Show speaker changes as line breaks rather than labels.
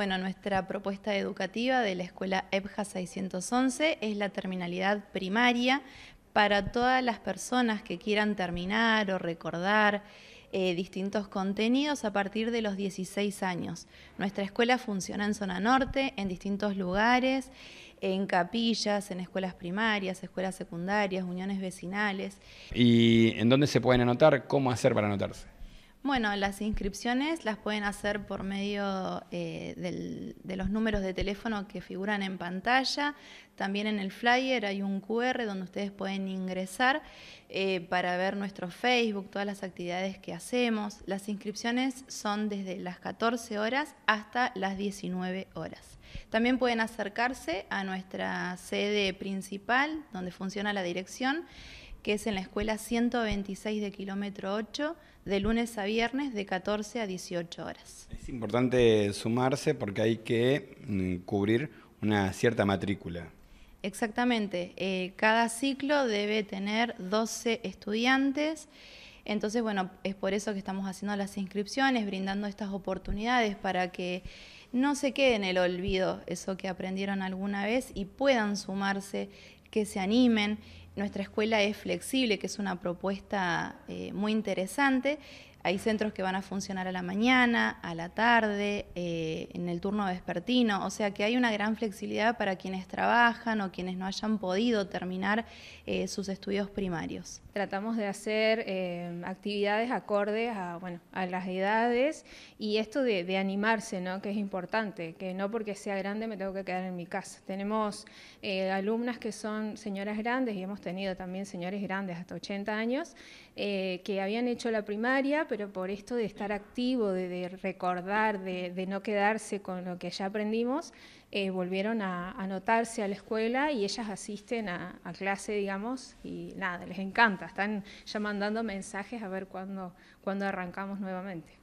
Bueno, nuestra propuesta educativa de la escuela EPJA 611 es la terminalidad primaria para todas las personas que quieran terminar o recordar eh, distintos contenidos a partir de los 16 años. Nuestra escuela funciona en zona norte, en distintos lugares, en capillas, en escuelas primarias, escuelas secundarias, uniones vecinales.
¿Y en dónde se pueden anotar? ¿Cómo hacer para anotarse?
Bueno, las inscripciones las pueden hacer por medio eh, de los números de teléfono que figuran en pantalla. También en el flyer hay un QR donde ustedes pueden ingresar eh, para ver nuestro Facebook, todas las actividades que hacemos. Las inscripciones son desde las 14 horas hasta las 19 horas. También pueden acercarse a nuestra sede principal, donde funciona la dirección que es en la escuela 126 de kilómetro 8, de lunes a viernes de 14 a 18 horas. Es
importante sumarse porque hay que mm, cubrir una cierta matrícula.
Exactamente, eh, cada ciclo debe tener 12 estudiantes, entonces bueno, es por eso que estamos haciendo las inscripciones, brindando estas oportunidades para que no se quede en el olvido eso que aprendieron alguna vez y puedan sumarse, que se animen. Nuestra escuela es flexible, que es una propuesta eh, muy interesante hay centros que van a funcionar a la mañana, a la tarde, eh, en el turno vespertino, o sea que hay una gran flexibilidad para quienes trabajan o quienes no hayan podido terminar eh, sus estudios primarios.
Tratamos de hacer
eh, actividades
acordes a, bueno, a las edades y esto de, de, animarse, ¿no? que es importante, que no porque sea grande me tengo que quedar en mi casa. Tenemos alumnas que son señoras grandes y hemos tenido también señores grandes hasta 80 años que habían hecho la primaria, pero por esto de estar activo, de, recordar, de, no quedarse con lo que ya aprendimos, eh, volvieron a anotarse a la escuela y ellas asisten a, clase, digamos, y nada, les encanta, están ya mandando mensajes a ver cuándo arrancamos nuevamente.